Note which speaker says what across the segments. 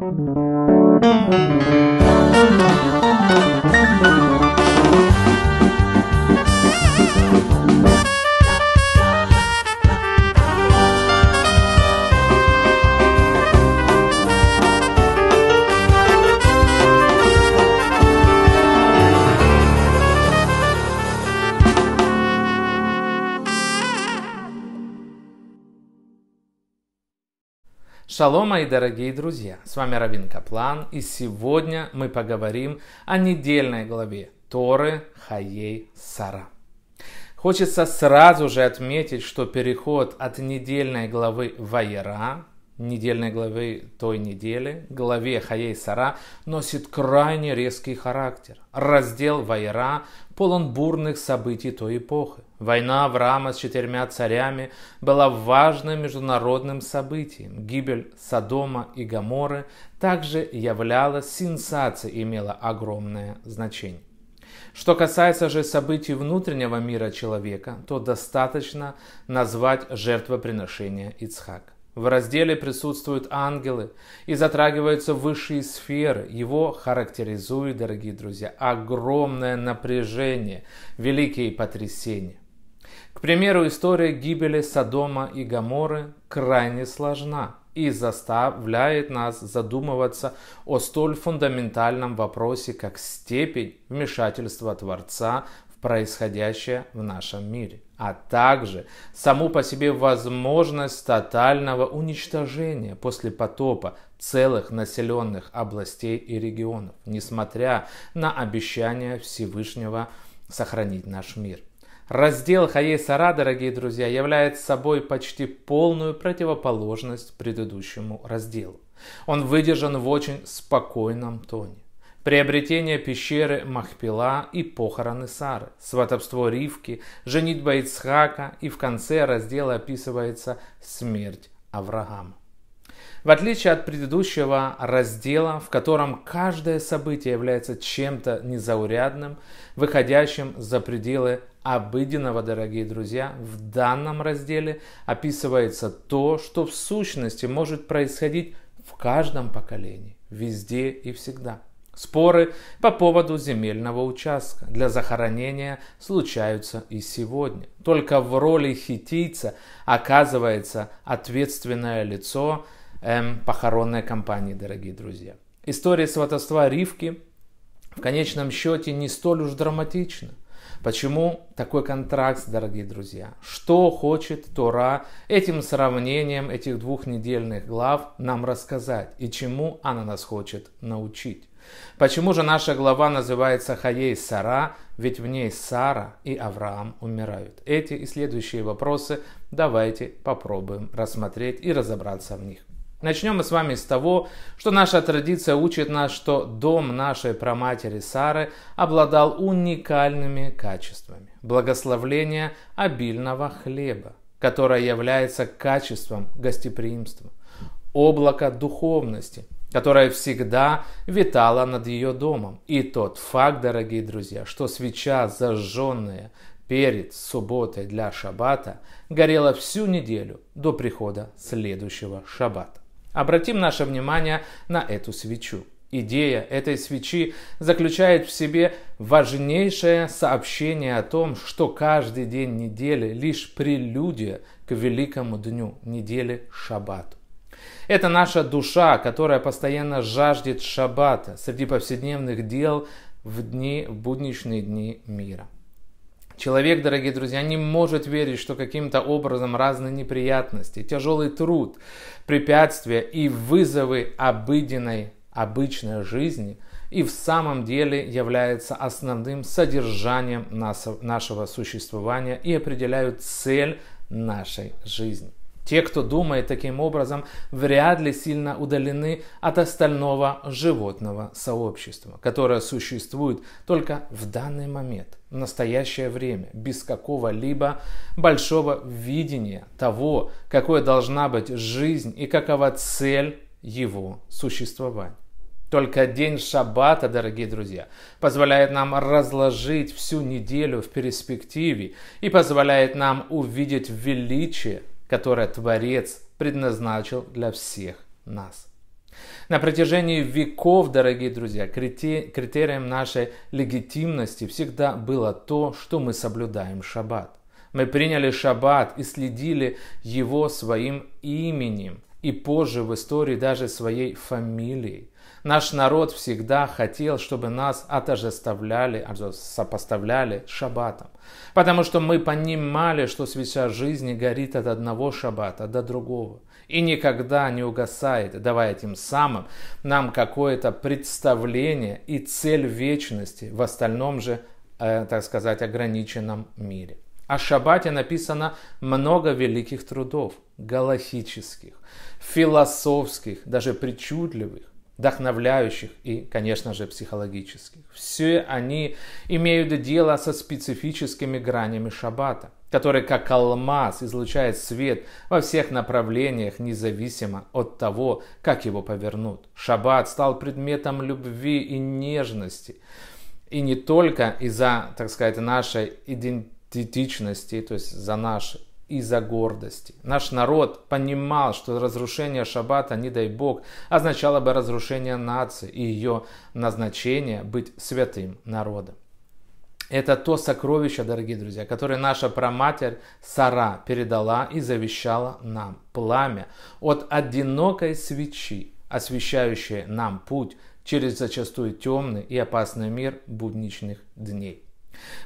Speaker 1: Thank you. Шалом, мои дорогие друзья! С вами Равин Каплан, и сегодня мы поговорим о недельной главе Торы Хаей Сара. Хочется сразу же отметить, что переход от недельной главы Вайера, недельной главы той недели, главе Хаей Сара, носит крайне резкий характер. Раздел Вайера полон бурных событий той эпохи. Война Авраама с четырьмя царями была важным международным событием. Гибель Содома и Гаморы также являлась сенсацией и имела огромное значение. Что касается же событий внутреннего мира человека, то достаточно назвать жертвоприношение Ицхак. В разделе присутствуют ангелы и затрагиваются высшие сферы. Его характеризует, дорогие друзья, огромное напряжение, великие потрясения. К примеру, история гибели Содома и Гаморы крайне сложна и заставляет нас задумываться о столь фундаментальном вопросе, как степень вмешательства Творца в происходящее в нашем мире, а также саму по себе возможность тотального уничтожения после потопа целых населенных областей и регионов, несмотря на обещание Всевышнего сохранить наш мир. Раздел Хаесара, дорогие друзья, является собой почти полную противоположность предыдущему разделу. Он выдержан в очень спокойном тоне. Приобретение пещеры Махпила и похороны Сары, сватовство Ривки, женитьба Ицхака и в конце раздела описывается смерть Авраама. В отличие от предыдущего раздела, в котором каждое событие является чем-то незаурядным, выходящим за пределы обыденного, дорогие друзья, в данном разделе описывается то, что в сущности может происходить в каждом поколении, везде и всегда. Споры по поводу земельного участка для захоронения случаются и сегодня. Только в роли хитийца оказывается ответственное лицо эм, похоронной компании, дорогие друзья. История сватовства Ривки в конечном счете не столь уж драматична. Почему такой контракт, дорогие друзья? Что хочет Тора этим сравнением этих двух недельных глав нам рассказать и чему она нас хочет научить? Почему же наша глава называется Хаей Сара, ведь в ней Сара и Авраам умирают? Эти и следующие вопросы давайте попробуем рассмотреть и разобраться в них. Начнем мы с вами с того, что наша традиция учит нас, что дом нашей праматери Сары обладал уникальными качествами. Благословление обильного хлеба, которое является качеством гостеприимства. Облако духовности, которая всегда витала над ее домом. И тот факт, дорогие друзья, что свеча, зажженная перед субботой для шаббата, горела всю неделю до прихода следующего шаббата. Обратим наше внимание на эту свечу. Идея этой свечи заключает в себе важнейшее сообщение о том, что каждый день недели лишь прелюдия к великому дню недели Шаббат. Это наша душа, которая постоянно жаждет Шаббата среди повседневных дел в дни, в будничные дни мира. Человек, дорогие друзья, не может верить, что каким-то образом разные неприятности, тяжелый труд, препятствия и вызовы обыденной, обычной жизни и в самом деле являются основным содержанием нас, нашего существования и определяют цель нашей жизни. Те, кто думает таким образом, вряд ли сильно удалены от остального животного сообщества, которое существует только в данный момент, в настоящее время, без какого-либо большого видения того, какой должна быть жизнь и какова цель его существования. Только день шаббата, дорогие друзья, позволяет нам разложить всю неделю в перспективе и позволяет нам увидеть величие которое Творец предназначил для всех нас. На протяжении веков, дорогие друзья, критерием нашей легитимности всегда было то, что мы соблюдаем шаббат. Мы приняли шаббат и следили его своим именем и позже в истории даже своей фамилией. Наш народ всегда хотел, чтобы нас отождествляли, а, сопоставляли с шаббатом. Потому что мы понимали, что свеча жизни горит от одного шаббата до другого. И никогда не угасает, давая тем самым нам какое-то представление и цель вечности в остальном же, э, так сказать, ограниченном мире. О Шаббате написано много великих трудов, галахических, философских, даже причудливых вдохновляющих и, конечно же, психологических. Все они имеют дело со специфическими гранями шаббата, который как алмаз излучает свет во всех направлениях, независимо от того, как его повернут. Шаббат стал предметом любви и нежности. И не только из-за, так сказать, нашей идентичности, то есть за наши из-за гордости. Наш народ понимал, что разрушение шаббата, не дай бог, означало бы разрушение нации и ее назначение быть святым народом. Это то сокровище, дорогие друзья, которое наша праматерь Сара передала и завещала нам. Пламя от одинокой свечи, освещающей нам путь через зачастую темный и опасный мир будничных дней.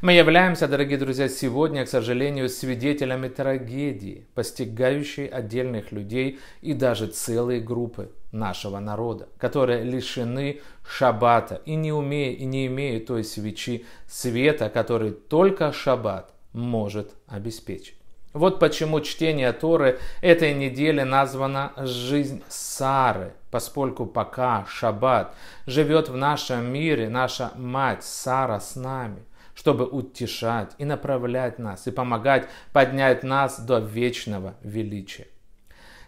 Speaker 1: Мы являемся, дорогие друзья, сегодня, к сожалению, свидетелями трагедии, постигающей отдельных людей и даже целые группы нашего народа, которые лишены шаббата и не умея и не имея той свечи света, который только шаббат может обеспечить. Вот почему чтение Торы этой недели названо «Жизнь Сары», поскольку пока Шаббат живет в нашем мире, наша мать Сара с нами – чтобы утешать и направлять нас, и помогать поднять нас до вечного величия.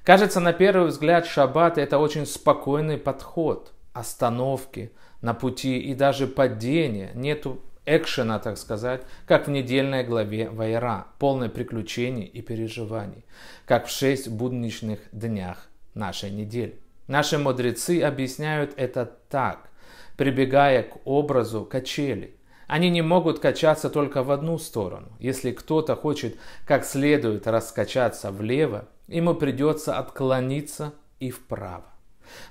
Speaker 1: Кажется, на первый взгляд, шаббат – это очень спокойный подход. Остановки на пути и даже падения. Нету экшена, так сказать, как в недельной главе Вайра, полной приключений и переживаний, как в шесть будничных днях нашей недели. Наши мудрецы объясняют это так, прибегая к образу качелей. Они не могут качаться только в одну сторону. Если кто-то хочет как следует раскачаться влево, ему придется отклониться и вправо.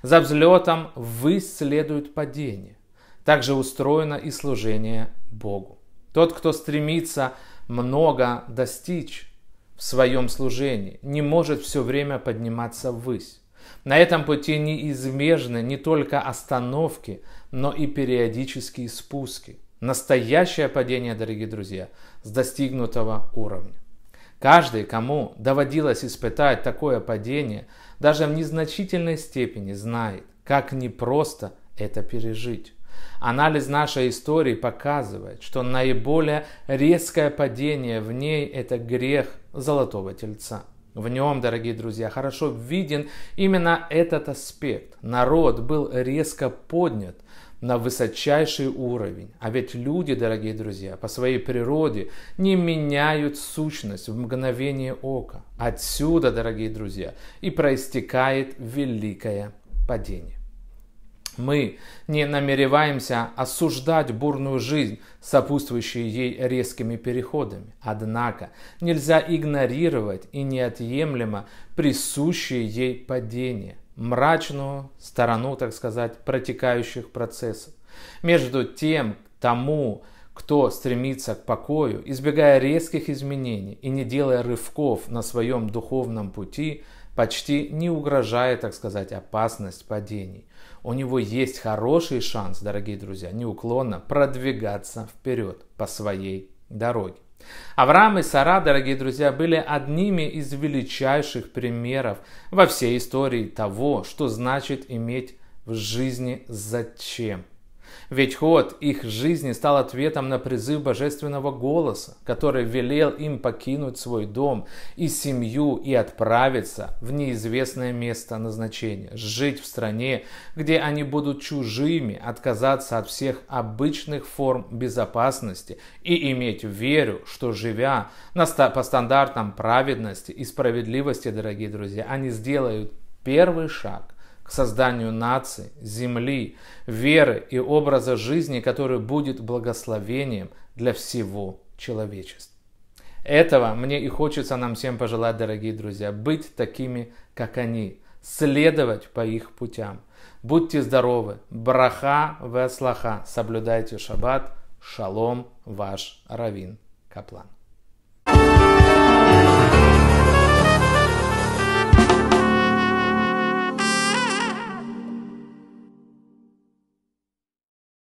Speaker 1: За взлетом вы следует падение. Также устроено и служение Богу. Тот, кто стремится много достичь в своем служении, не может все время подниматься ввысь. На этом пути неизбежны не только остановки, но и периодические спуски – Настоящее падение, дорогие друзья, с достигнутого уровня. Каждый, кому доводилось испытать такое падение, даже в незначительной степени знает, как непросто это пережить. Анализ нашей истории показывает, что наиболее резкое падение в ней – это грех золотого тельца. В нем, дорогие друзья, хорошо виден именно этот аспект. Народ был резко поднят на высочайший уровень. А ведь люди, дорогие друзья, по своей природе не меняют сущность в мгновение ока. Отсюда, дорогие друзья, и проистекает великое падение. Мы не намереваемся осуждать бурную жизнь, сопутствующую ей резкими переходами. Однако нельзя игнорировать и неотъемлемо присущие ей падение мрачную сторону, так сказать, протекающих процессов. Между тем, тому, кто стремится к покою, избегая резких изменений и не делая рывков на своем духовном пути, почти не угрожает, так сказать, опасность падений. У него есть хороший шанс, дорогие друзья, неуклонно продвигаться вперед по своей дороге. Авраам и Сара, дорогие друзья, были одними из величайших примеров во всей истории того, что значит иметь в жизни зачем. Ведь ход их жизни стал ответом на призыв божественного голоса, который велел им покинуть свой дом и семью и отправиться в неизвестное место назначения, жить в стране, где они будут чужими, отказаться от всех обычных форм безопасности и иметь веру, что живя на, по стандартам праведности и справедливости, дорогие друзья, они сделают первый шаг – созданию нации, земли, веры и образа жизни, который будет благословением для всего человечества. Этого мне и хочется нам всем пожелать, дорогие друзья, быть такими, как они, следовать по их путям. Будьте здоровы, браха веслаха, соблюдайте шаббат, шалом, ваш Равин Каплан.